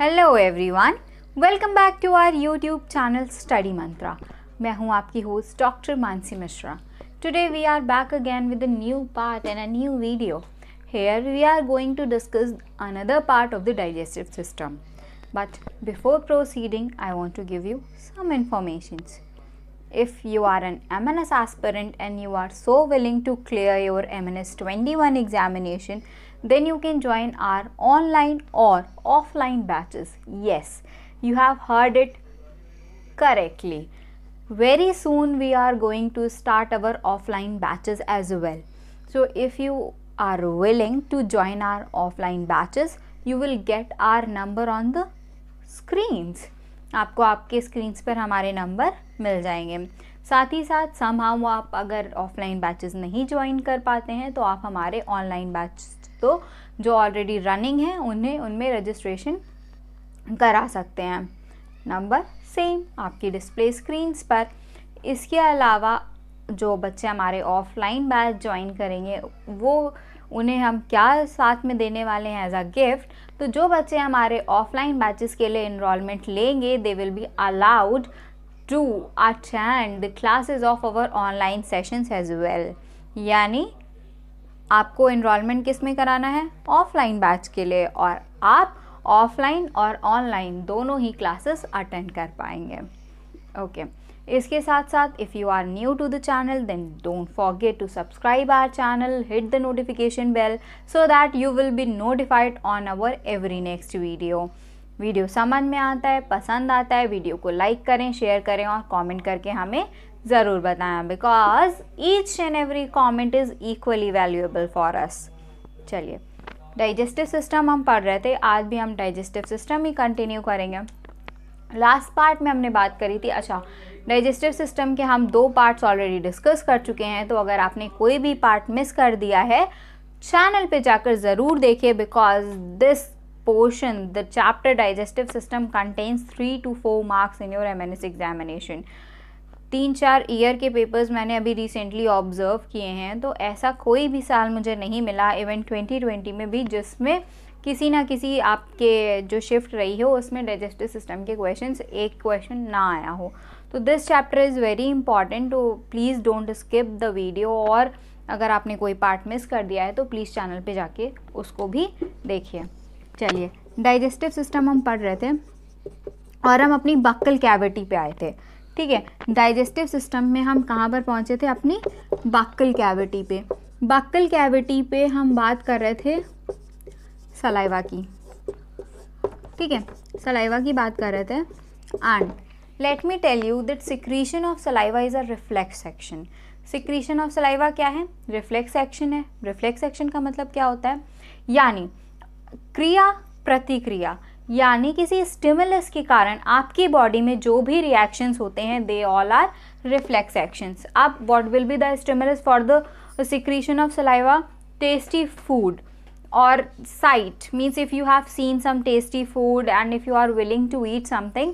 Hello everyone welcome back to our YouTube channel study Mantra मैं हूं आपकी host doctor Mansi Mishra today we are back again with a new part and a new video here we are going to discuss another part of the digestive system but before proceeding I want to give you some informations. If you are an MNS aspirant and you are so willing to clear your MNS 21 examination, then you can join our online or offline batches yes you have heard it correctly very soon we are going to start our offline batches as well so if you are willing to join our offline batches you will get our number on the screens आपको आपके screens पर हमारे number मिल जाएंगे साथ ही साथ सम हम आप अगर ऑफलाइन बैचेस नहीं ज्वाइन कर पाते हैं तो आप हमारे ऑनलाइन बैच तो जो ऑलरेडी रनिंग है उन्हें उनमें रजिस्ट्रेशन करा सकते हैं नंबर सेम आपकी डिस्प्ले स्क्रीनस पर इसके अलावा जो बच्चे हमारे ऑफलाइन बैच ज्वाइन करेंगे वो उन्हें हम क्या साथ में देने वाले हैं एज अ गिफ्ट तो जो बच्चे हमारे ऑफलाइन बैचेस के लिए इनरोलमेंट लेंगे they will be allowed to attend the classes of our online sessions as well यानी आपको इनरोलमेंट किस में कराना है ऑफलाइन बैच के लिए और आप ऑफलाइन और ऑनलाइन दोनों ही क्लासेस अटेंड कर पाएंगे ओके okay. इसके साथ साथ if you are new to the channel then don't forget to subscribe our channel hit the notification bell so that you will be notified on our every next video video समझ में आता है पसंद आता है वीडियो को like करें share करें और कमेंट करके हमें ज़रूर बताएं because each and every comment is equally valuable for us चलिए डाइजेस्टिव सिस्टम हम पढ़ रहे थे आज भी हम डाइजेस्टिव सिस्टम ही कंटिन्यू करेंगे लास्ट पार्ट में हमने बात करी थी अच्छा डाइजेस्टिव सिस्टम के हम दो पार्ट्स ऑलरेडी डिस्कस कर चुके हैं तो अगर आपने कोई भी पार्ट मिस कर दिया है चैनल पे जाकर ज़रूर देखिए because this portion the chapter digestive system contains three two four marks in your M N S examination तीन चार ईयर के पेपर्स मैंने अभी रिसेंटली ऑब्ज़र्व किए हैं तो ऐसा कोई भी साल मुझे नहीं मिला इवन 2020 में भी जिसमें किसी ना किसी आपके जो शिफ्ट रही हो उसमें डाइजेस्टिव सिस्टम के क्वेश्चन एक क्वेश्चन ना आया हो तो this chapter is very important तो please don't skip the video और अगर आपने कोई पार्ट मिस कर दिया है तो प्लीज़ चैनल पर जाके उसको भी देखिए चलिए डाइजेस्टिव सिस्टम हम पढ़ रहे थे और हम अपनी बक्कल कैविटी पे आए थे ठीक है डाइजेस्टिव सिस्टम में हम कहाँ पर पहुँचे थे अपनी बाकल कैविटी पे बाकल कैविटी पे हम बात कर रहे थे सलाइवा की ठीक है सलाइवा की बात कर रहे थे and let me tell you that secretion of saliva is a reflex action secretion of saliva क्या है रिफ्लेक्स एक्शन है रिफ्लेक्स एक्शन का मतलब क्या होता है यानी क्रिया प्रतिक्रिया यानी किसी स्टिमुलस के कारण आपकी बॉडी में जो भी रिएक्शंस होते हैं they all are reflex actions अब what will be the stimulus for the secretion of saliva tasty food और sight means if you have seen some tasty food and if you are willing to eat something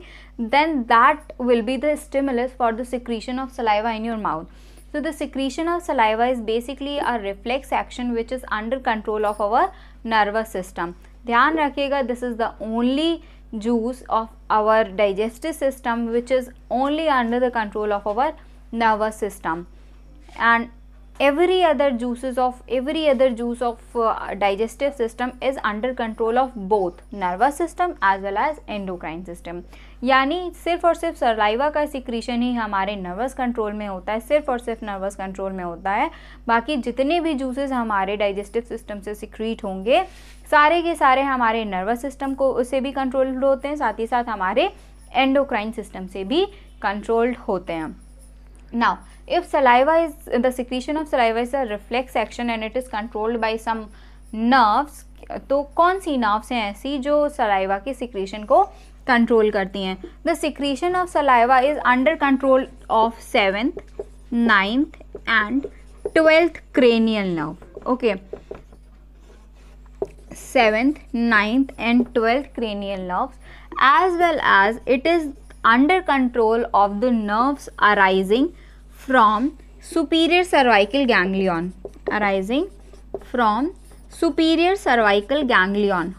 then that will be the stimulus for the secretion of saliva in your mouth so the secretion of saliva is basically a reflex action which is under control of our nervous system ध्यान रखिएगा this is the only juice of our digestive system which is only under the control of our nervous system and every other juices of every other juice of uh, digestive system is under control of both nervous system as well as endocrine system यानी सिर्फ और सिर्फ सरलाइवा का secretion ही हमारे nervous control में होता है सिर्फ और सिर्फ नर्वस कंट्रोल में होता है बाकी जितने भी जूसेस हमारे डाइजेस्टिव सिस्टम से सिक्रीट होंगे सारे के सारे हमारे नर्वस सिस्टम को उससे भी कंट्रोल्ड होते हैं साथ ही साथ हमारे एंडोक्राइन सिस्टम से भी कंट्रोल्ड होते हैं now if saliva is the secretion of saliva is a reflex action and it is controlled by some nerves तो कौन सी नर्व्स हैं ऐसी जो सलाइवा के सिक्रीशन को कंट्रोल करती हैं the secretion of saliva is under control of seventh ninth and twelfth cranial nerve okay seventh ninth and twelfth cranial nerve as well as it is under control of the nerves arising from superior cervical ganglion arising from superior cervical ganglion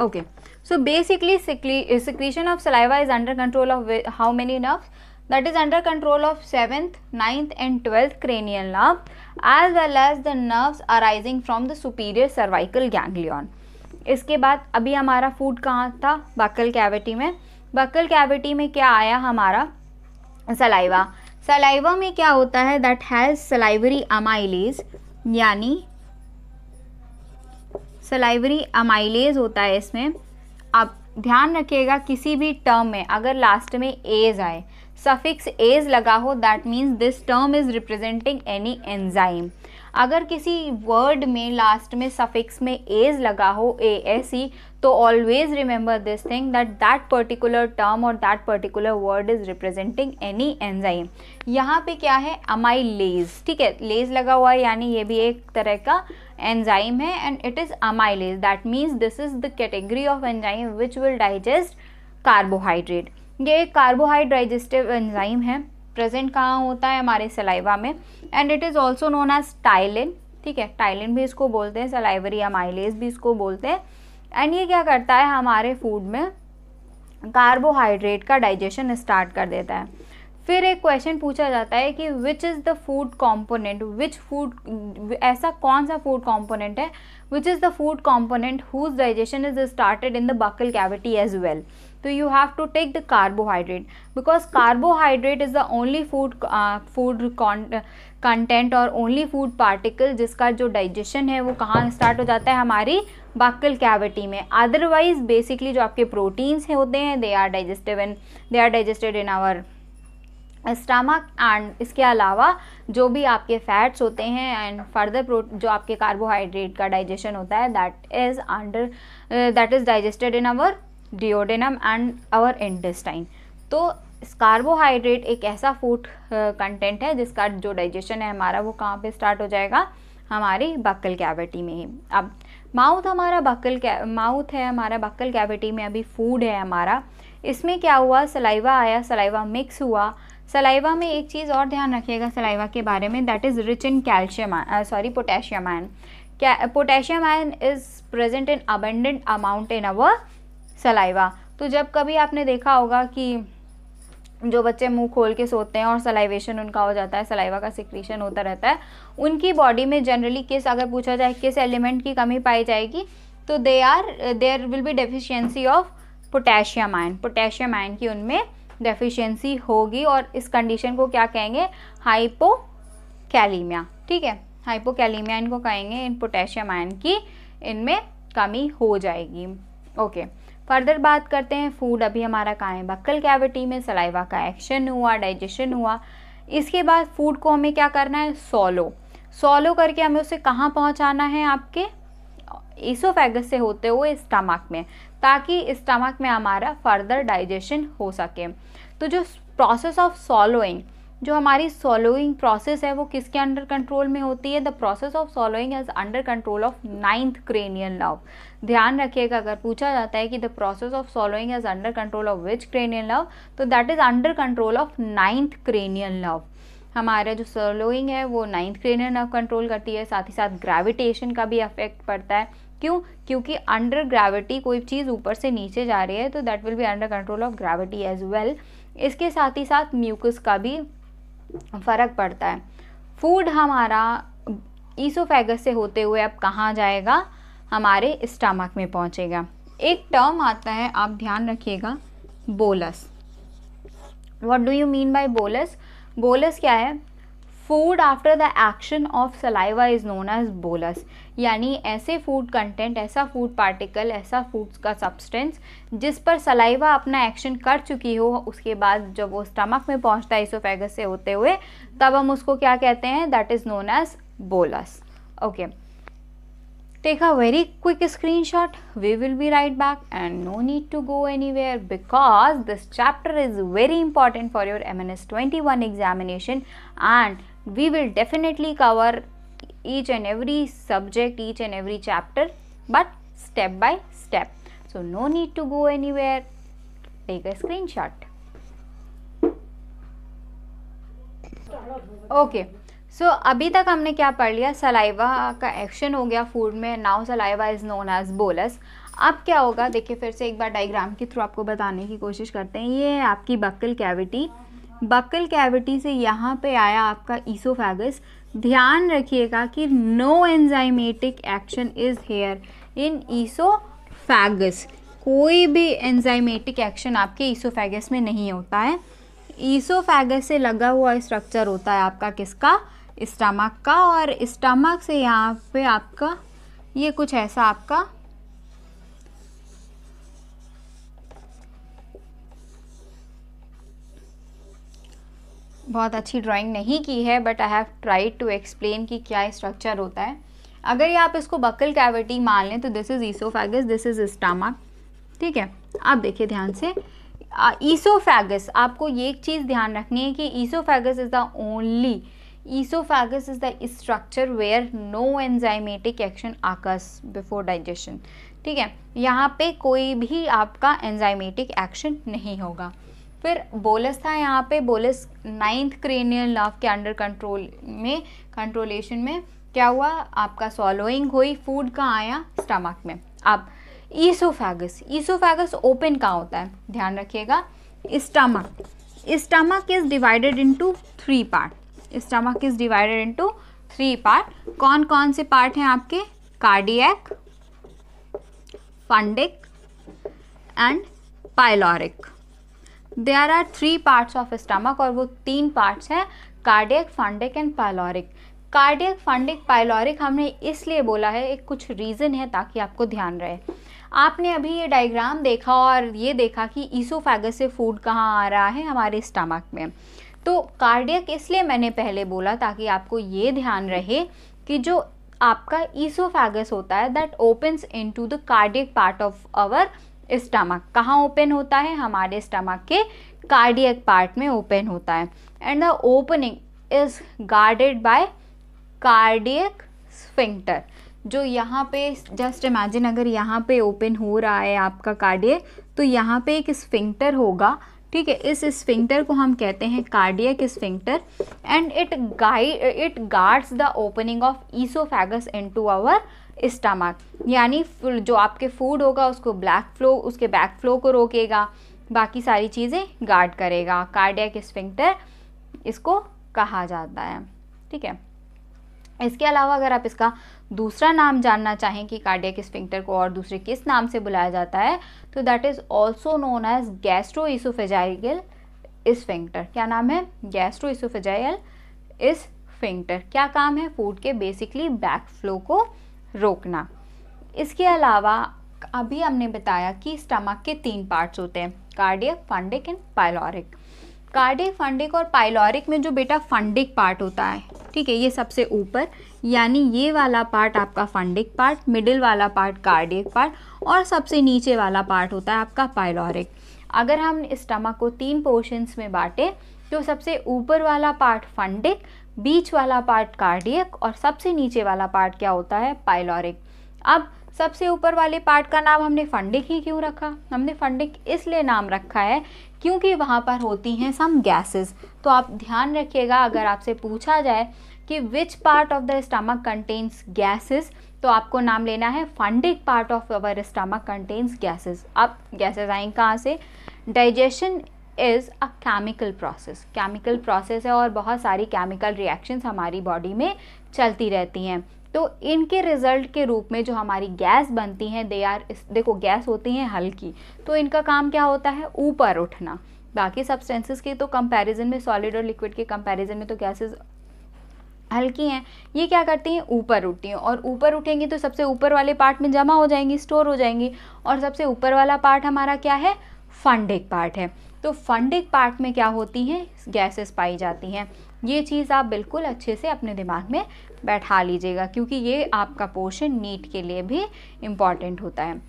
okay so basically secretion of saliva is under control of how many nerve that is under control of seventh ninth and twelfth cranial nerve as well as the nerve arising from the superior cervical ganglion इसके बाद अभी हमारा food कहाँ था buccal cavity में buccal cavity में क्या आया हमारा सलाइवा सलाइवा में क्या होता है दैट हैज सलाइवरी अमाइलीज यानी सलाइवरी अमाइलेज होता है इसमें आप ध्यान रखिएगा किसी भी टर्म में अगर लास्ट में एज आए सफिक्स एज लगा हो that means this term is representing any enzyme अगर किसी वर्ड में लास्ट में सफिक्स में एज लगा हो ए एस ई तो always remember this thing that that particular term और that particular word is representing any enzyme यहाँ पे क्या है अमाई लेज ठीक है लेज लगा हुआ है यानी ये भी एक तरह का enzyme hai and it is amylase that means this is the category of enzyme which will digest carbohydrate ये एक कार्बोहाइड डाइजेस्टिव एंजाइम है प्रेजेंट कहाँ होता है हमारे सलाइवा में and it is also known as ptyalin ठीक है टाइलिन भी इसको बोलते हैं सलाइवरी अमाइलेज भी इसको बोलते हैं एंड ये क्या करता है हमारे फूड में कार्बोहाइड्रेट का डाइजेशन स्टार्ट कर देता है फिर एक क्वेश्चन पूछा जाता है कि which is the food component which food ऐसा कौन सा फूड कॉम्पोनेंट है which is the food component whose digestion is started in the buccal cavity as well तो you have to take the carbohydrate because carbohydrate is the only food food content और only food particle जिसका जो digestion है वो कहाँ start हो जाता है हमारी बाकल कैविटी में अदरवाइज बेसिकली जो आपके प्रोटीन्स होते हैं they are digestive in they are digested in our stomach and इसके अलावा जो भी आपके फैट्स होते हैं एंड फर्दर प्रो जो आपके कार्बोहाइड्रेट का डाइजेशन होता है that is under that is digested in our duodenum and our intestine तो कार्बोहाइड्रेट एक ऐसा फूड कंटेंट uh, है जिसका जो डाइजेशन है हमारा वो कहाँ पे स्टार्ट हो जाएगा हमारी बक्कल कैविटी में ही अब माउथ हमारा बक्कल माउथ है हमारा बक्कल कैविटी में अभी फूड है हमारा इसमें क्या हुआ सलाइवा आया सलाइवा मिक्स हुआ सलाइवा में एक चीज़ और ध्यान रखिएगा सलाइवा के बारे में that is rich in calcium sorry potassium ion potassium ion is present in abundant amount in our saliva तो जब कभी आपने देखा होगा कि जो बच्चे मुंह खोल के सोते हैं और सलाइवेशन उनका हो जाता है सलाइवा का सिक्रीशन होता रहता है उनकी बॉडी में जनरली किस अगर पूछा जाए किस एलिमेंट की कमी पाई जाएगी तो they are there will be deficiency of potassium ion potassium ion की उनमें डेफिशिएंसी होगी और इस कंडीशन को क्या कहेंगे हाइपोकैलीमिया ठीक है हाइपोकैलीमिया इनको कहेंगे इन पोटेशियम आयन की इनमें कमी हो जाएगी ओके फर्दर बात करते हैं फूड अभी हमारा कहाँ है बक्कल कैविटी में सलाइवा का एक्शन हुआ डाइजेशन हुआ इसके बाद फूड को हमें क्या करना है सोलो सोलो करके हमें उसे कहाँ पहुँचाना है आपके ईसोफेगस से होते हुए स्टमक में ताकि स्टमक में हमारा फर्दर डाइजेशन हो सके तो जो प्रोसेस ऑफ सॉलोइंग जो हमारी सॉलोइंग प्रोसेस है वो किसके अंडर कंट्रोल में होती है the process of swallowing is under control of ninth cranial nerve ध्यान रखिएगा अगर पूछा जाता है कि the process of swallowing is under control of which cranial nerve तो that is under control of ninth cranial nerve हमारा जो सॉलोइंग है वो नाइन्थ क्रेनियल नर्व कंट्रोल करती है साथ ही साथ ग्रेविटेशन का भी अफेक्ट पड़ता है क्यों क्योंकि अंडर ग्रेविटी कोई चीज़ ऊपर से नीचे जा रही है तो that will be under control of gravity as well इसके साथ ही साथ म्यूकस का भी फ़र्क पड़ता है फूड हमारा ईसोफेगस से होते हुए अब कहाँ जाएगा हमारे स्टमक में पहुँचेगा एक टर्म आता है आप ध्यान रखिएगा bolus what do you mean by bolus bolus क्या है food after the action of saliva is known as bolus यानी ऐसे फूड कंटेंट ऐसा फूड पार्टिकल ऐसा फूड्स का सब्सटेंस जिस पर सलाइवा अपना एक्शन कर चुकी हो उसके बाद जब वो स्टमक में पहुंचता है इसोफेगस से होते हुए तब हम उसको क्या कहते हैं that is known as bolus okay take a very quick screenshot we will be right back and no need to go anywhere because this chapter is very important for your M N S twenty one examination and we will definitely cover each and every subject, each and every chapter, but step by step. So, no need to go anywhere. Take a screenshot. Okay okay. So so, अभी तक हमने क्या पढ़ लिया saliva का action हो गया food में now saliva is known as bolus अब क्या होगा देखिए फिर से एक बार डायग्राम के थ्रू आपको बताने की कोशिश करते हैं ये है आपकी बक्कल कैविटी बक्कल कैविटी से यहाँ पे आया आपका ईसोफेगस ध्यान रखिएगा कि no enzymatic action is here in oesophagus कोई भी एंजाइमेटिक एक्शन आपके ईसोफैगस में नहीं होता है ईसोफैगस से लगा हुआ स्ट्रक्चर होता है आपका किसका स्टमक का और स्टमक से यहाँ पे आपका ये कुछ ऐसा आपका बहुत अच्छी ड्राइंग नहीं की है but I have tried to explain कि क्या स्ट्रक्चर होता है अगर ये आप इसको बकल कैविटी मान लें तो this is oesophagus this is stomach ठीक है आप देखिए ध्यान से ईसोफेगस आपको ये एक चीज़ ध्यान रखनी है कि oesophagus is the only oesophagus is the structure where no enzymatic action occurs before digestion ठीक है यहाँ पे कोई भी आपका एंजाइमेटिक एक्शन नहीं होगा फिर बोलस था यहाँ पे बोलस नाइन्थ क्रेनियल नर्व के अंडर कंट्रोल में कंट्रोलेशन में क्या हुआ आपका सॉलोइंग हुई फूड कहाँ आया स्टमक में अब ईसोफेगस ईसोफेगस ओपन कहाँ होता है ध्यान रखिएगा stomach stomach is divided into three part stomach is divided into three part कौन कौन से पार्ट हैं आपके cardiac fundic and pyloric there are three parts of stomach और वो तीन पार्ट्स हैं cardiac fundic and pyloric cardiac fundic pyloric हमने इसलिए बोला है एक कुछ रीज़न है ताकि आपको ध्यान रहे आपने अभी ये डायग्राम देखा और ये देखा कि ईसोफेगस से फूड कहाँ आ रहा है हमारे स्टमक में तो कार्डियक इसलिए मैंने पहले बोला ताकि आपको ये ध्यान रहे कि जो आपका ईसोफेगस होता है that opens into the cardiac part of our stomach कहाँ ओपन होता है हमारे स्टमक के कार्डियक पार्ट में ओपन होता है and the opening is guarded by cardiac sphincter जो यहाँ पे जस्ट इमेजिन अगर यहाँ पे ओपन हो रहा है आपका कार्डियक तो यहाँ पे एक स्फिंक्टर होगा ठीक है इस स्फिंक्टर को हम कहते हैं cardiac sphincter and it guide it guards the opening of oesophagus into our stomach यानी जो आपके फूड होगा उसको ब्लैक फ्लो उसके बैक फ्लो को रोकेगा बाकी सारी चीज़ें गार्ड करेगा कार्डियक स्फिंक्टर इसको कहा जाता है ठीक है इसके अलावा अगर आप इसका दूसरा नाम जानना चाहें कि कार्डियक स्फिंक्टर को और दूसरे किस नाम से बुलाया जाता है तो that is also known as gastro oesophageal sphincter क्या नाम है गैस्ट्रो इसोफेजाइल स्फिंक्टर क्या काम है फूड के बेसिकली बैक फ्लो को रोकना इसके अलावा अभी हमने बताया कि स्टमक के तीन पार्ट्स होते हैं cardiac fundic and pyloric cardiac fundic और पाइलोरिक में जो बेटा फंडिक पार्ट होता है ठीक है ये सबसे ऊपर यानी ये वाला पार्ट आपका फंडिक पार्ट मिडिल वाला पार्ट कार्डियक पार्ट और सबसे नीचे वाला पार्ट होता है आपका पाइलोरिक अगर हम स्टमक को तीन पोर्शंस में बांटें तो सबसे ऊपर वाला पार्ट फंडिक बीच वाला पार्ट कार्डियक और सबसे नीचे वाला पार्ट क्या होता है पाइलोरिक अब सबसे ऊपर वाले पार्ट का नाम हमने फंडिक ही क्यों रखा हमने फंडिक इसलिए नाम रखा है क्योंकि वहाँ पर होती हैं सम गैसेस तो आप ध्यान रखिएगा अगर आपसे पूछा जाए कि which part of the stomach contains gases तो आपको नाम लेना है fundic part of our stomach contains gases अब गैसेस आएंगे कहाँ से digestion is a chemical process chemical process है और बहुत सारी केमिकल रिएक्शंस हमारी बॉडी में चलती रहती हैं तो इनके रिज़ल्ट के रूप में जो हमारी गैस बनती हैं दे आर देखो गैस होती हैं हल्की तो इनका काम क्या होता है ऊपर उठना बाकी सब्सटेंसेस के तो कंपैरिजन में सॉलिड और लिक्विड के कंपैरिजन में तो गैसेस हल्की हैं ये क्या करती हैं ऊपर उठती हैं और ऊपर उठेंगी तो सबसे ऊपर वाले पार्ट में जमा हो जाएंगी स्टोर हो जाएंगी और सबसे ऊपर वाला पार्ट हमारा क्या है फंड एक पार्ट है तो फंडिक पार्ट में क्या होती हैं गैसेस पाई जाती हैं ये चीज़ आप बिल्कुल अच्छे से अपने दिमाग में बैठा लीजिएगा क्योंकि ये आपका पोर्शन नीट के लिए भी इम्पॉर्टेंट होता है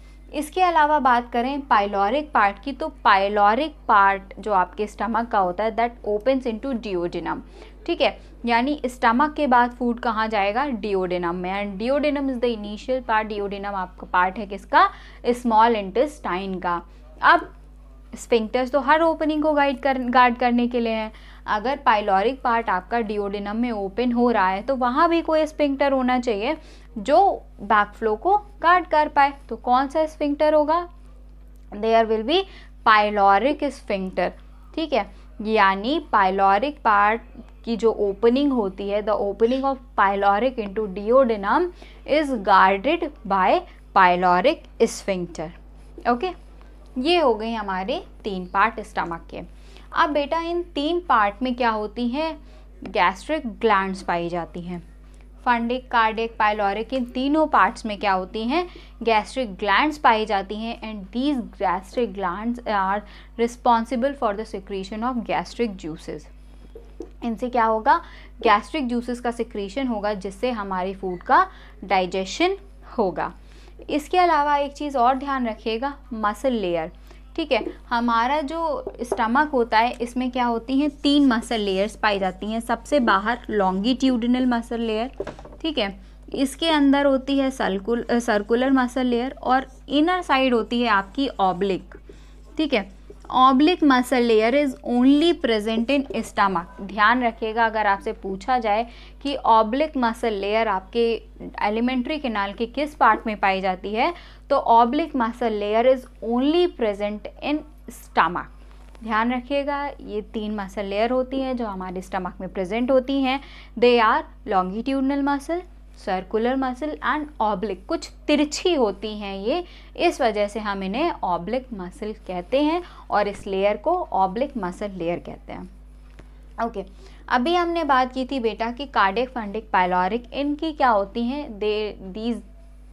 इसके अलावा बात करें पाइलोरिक पार्ट की तो पाइलोरिक पार्ट जो आपके स्टमक का होता है दैट ओपन्स इनटू डिओडिनम ठीक है यानी स्टमक के बाद फूड कहाँ जाएगा डिओडिनम में and duodenum is the initial part duodenum आपका पार्ट है किसका स्मॉल इंटेस्टाइन का अब स्पिंक्टर्स तो हर ओपनिंग को गाइड कर गार्ड करने के लिए हैं अगर पाइलोरिक पार्ट आपका डिओडिनम में ओपन हो रहा है तो वहाँ भी कोई स्पिंक्टर होना चाहिए जो बैक फ्लो को गार्ड कर पाए तो कौन सा स्पिंक्टर होगा there will be pyloric sphincter ठीक है यानी पाइलोरिक पार्ट की जो ओपनिंग होती है the opening of pyloric into duodenum is guarded by pyloric sphincter okay ये हो गए हमारे तीन पार्ट स्टमक के अब बेटा इन तीन पार्ट में क्या होती हैं गैस्ट्रिक ग्लैंड्स पाई जाती हैं फंडिक कार्डिक पाइलोरिक इन तीनों पार्ट्स में क्या होती हैं गैस्ट्रिक ग्लैंड्स पाई जाती हैं and these gastric glands are responsible for the secretion of gastric juices इनसे क्या होगा गैस्ट्रिक जूसेस का सिक्रीशन होगा जिससे हमारे फूड का डाइजेशन होगा इसके अलावा एक चीज़ और ध्यान रखिएगा मसल लेयर ठीक है हमारा जो स्टमक होता है इसमें क्या होती हैं तीन मसल लेयर्स पाई जाती हैं सबसे बाहर लॉन्गिट्यूडिनल मसल लेयर ठीक है इसके अंदर होती है सर्कुल सर्कुलर मसल लेयर और इनर साइड होती है आपकी ऑब्लिक ठीक है oblique muscle layer is only present in stomach ध्यान रखिएगा अगर आपसे पूछा जाए कि ऑब्लिक मसल लेयर आपके एलिमेंट्री केनाल के किस पार्ट में पाई जाती है तो oblique muscle layer is only present in stomach ध्यान रखिएगा ये तीन मसल लेयर होती हैं जो हमारे स्टमक में प्रेजेंट होती हैं they are longitudinal muscle circular muscle and oblique कुछ तिरछी होती हैं ये इस वजह से हम इन्हें ऑब्लिक मसल कहते हैं और इस लेयर को ऑब्लिक मसल लेयर कहते हैं ओके okay. अभी हमने बात की थी बेटा कि कार्डिक फंडिक पायलोरिक इनकी क्या होती हैं they these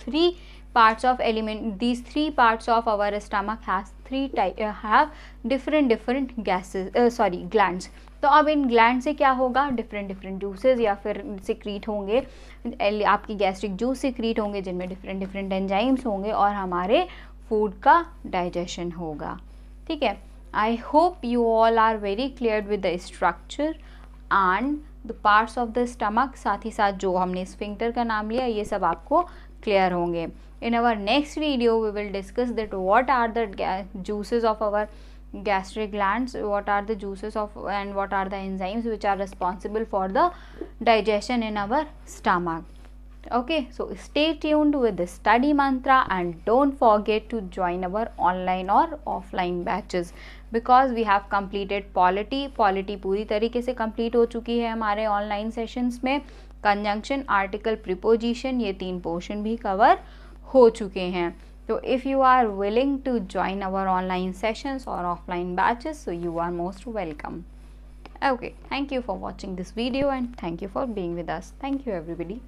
three parts of element these three parts of our stomach has three type uh, have different different gases uh, sorry glands तो अब इन ग्लैंड से क्या होगा डिफरेंट डिफरेंट जूसेस या फिर सिक्रीट होंगे आपकी गैस्ट्रिक जूस सिक्रीट होंगे जिनमें डिफरेंट डिफरेंट एंजाइम्स होंगे और हमारे फूड का डाइजेशन होगा ठीक है I hope you all are very clear with the structure and the parts of the stomach साथ ही साथ जो हमने स्फिंक्टर का नाम लिया ये सब आपको क्लियर होंगे in our next video we will discuss that what are the juices of our gastric glands what are the juices of and what are the enzymes which are responsible for the digestion in our stomach okay so stay tuned with the study mantra and don't forget to join our online or offline batches because we have completed polity polity पूरी तरीके से complete हो चुकी है हमारे online sessions में conjunction article preposition ये तीन पोर्शन भी कवर हो चुके हैं तो if you are willing to join our online sessions और offline batches so you are most welcome okay thank you for watching this video and thank you for being with us thank you everybody